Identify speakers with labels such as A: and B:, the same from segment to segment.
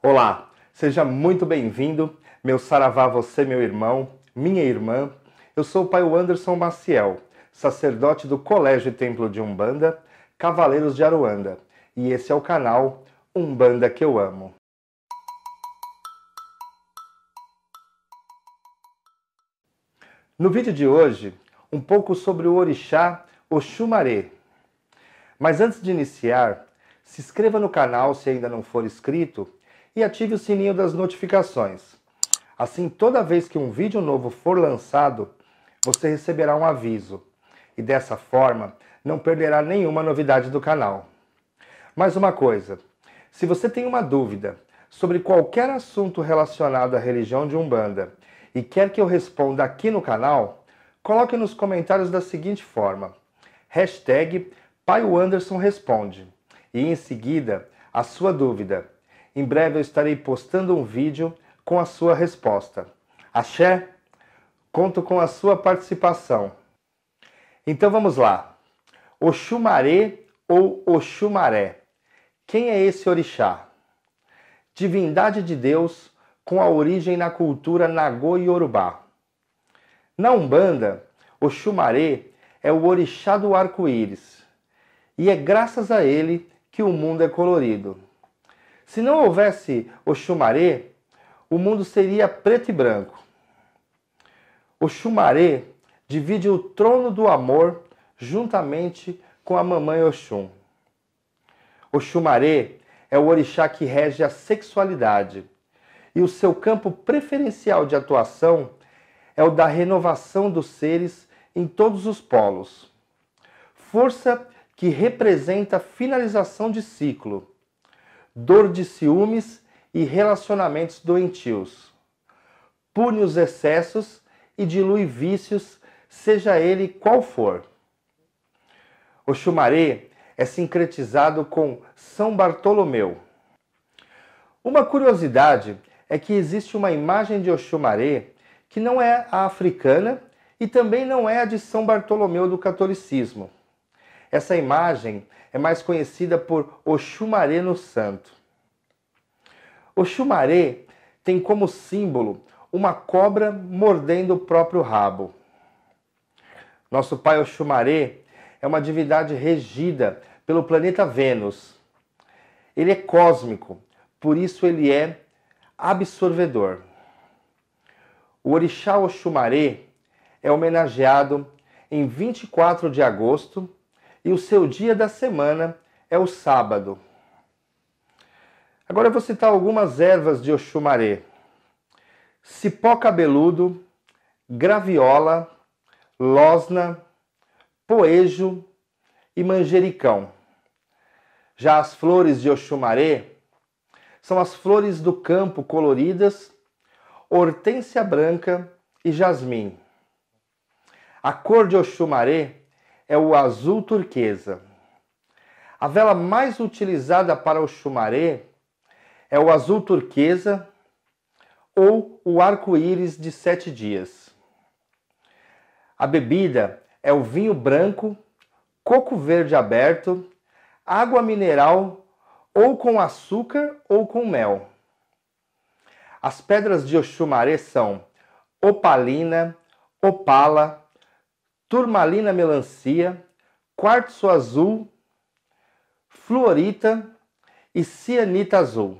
A: Olá, seja muito bem-vindo, meu saravá você, meu irmão, minha irmã. Eu sou o pai Anderson Maciel, sacerdote do Colégio e Templo de Umbanda, Cavaleiros de Aruanda, e esse é o canal Umbanda que eu amo. No vídeo de hoje, um pouco sobre o orixá Oxumaré. Mas antes de iniciar, se inscreva no canal se ainda não for inscrito e ative o sininho das notificações. Assim, toda vez que um vídeo novo for lançado, você receberá um aviso e dessa forma não perderá nenhuma novidade do canal. Mais uma coisa, se você tem uma dúvida sobre qualquer assunto relacionado à religião de Umbanda e quer que eu responda aqui no canal, coloque nos comentários da seguinte forma, hashtag Pai e em seguida a sua dúvida. Em breve eu estarei postando um vídeo com a sua resposta. Axé, conto com a sua participação. Então vamos lá. Oxumaré ou Oxumaré? Quem é esse orixá? Divindade de Deus com a origem na cultura Nagô Yorubá. Na Umbanda, Oxumaré é o orixá do arco-íris e é graças a ele que o mundo é colorido. Se não houvesse o Xumaré, o mundo seria preto e branco. O Xumaré divide o trono do amor juntamente com a mamãe Oxum. Xumaré é o orixá que rege a sexualidade e o seu campo preferencial de atuação é o da renovação dos seres em todos os polos. Força que representa a finalização de ciclo dor de ciúmes e relacionamentos doentios. Pune os excessos e dilui vícios, seja ele qual for. O Xumaré é sincretizado com São Bartolomeu. Uma curiosidade é que existe uma imagem de Oxumaré que não é a africana e também não é a de São Bartolomeu do catolicismo. Essa imagem é mais conhecida por Oxumaré no Santo. Oxumaré tem como símbolo uma cobra mordendo o próprio rabo. Nosso pai Oxumaré é uma divindade regida pelo planeta Vênus. Ele é cósmico, por isso ele é absorvedor. O orixá Oxumaré é homenageado em 24 de agosto e o seu dia da semana é o sábado. Agora eu vou citar algumas ervas de Oxumaré: cipó cabeludo, graviola, losna, poejo e manjericão. Já as flores de Oxumaré são as flores do campo coloridas, hortênsia branca e jasmim. A cor de Oxumaré é o azul turquesa. A vela mais utilizada para o chumaré é o azul turquesa ou o arco-íris de sete dias. A bebida é o vinho branco, coco verde aberto, água mineral ou com açúcar ou com mel. As pedras de Oxumaré são opalina, opala, turmalina melancia, quartzo azul, fluorita e cianita azul.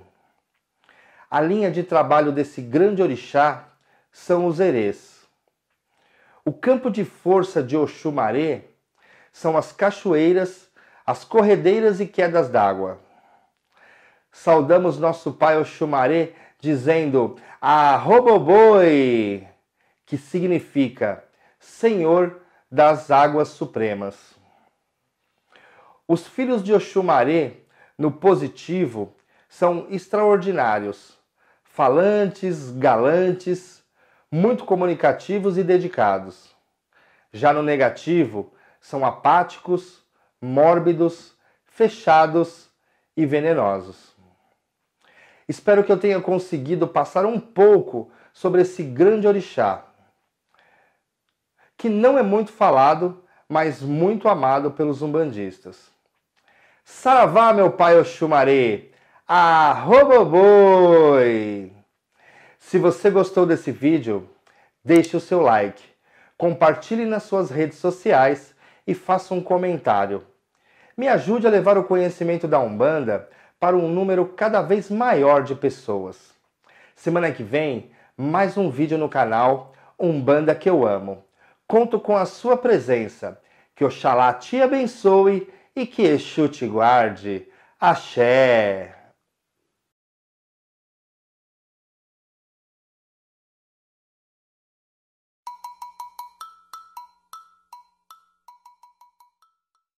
A: A linha de trabalho desse grande orixá são os erês. O campo de força de Oxumaré são as cachoeiras, as corredeiras e quedas d'água. Saudamos nosso pai Oxumaré dizendo Arroboboi, ah, que significa Senhor das águas supremas. Os filhos de Oxumaré, no positivo, são extraordinários, falantes, galantes, muito comunicativos e dedicados. Já no negativo, são apáticos, mórbidos, fechados e venenosos. Espero que eu tenha conseguido passar um pouco sobre esse grande orixá que não é muito falado, mas muito amado pelos umbandistas. Saravá, meu pai Oxumaré! Arroba boi! Se você gostou desse vídeo, deixe o seu like, compartilhe nas suas redes sociais e faça um comentário. Me ajude a levar o conhecimento da Umbanda para um número cada vez maior de pessoas. Semana que vem, mais um vídeo no canal Umbanda que eu amo conto com a sua presença. Que Oxalá te abençoe e que Exu te guarde. Axé!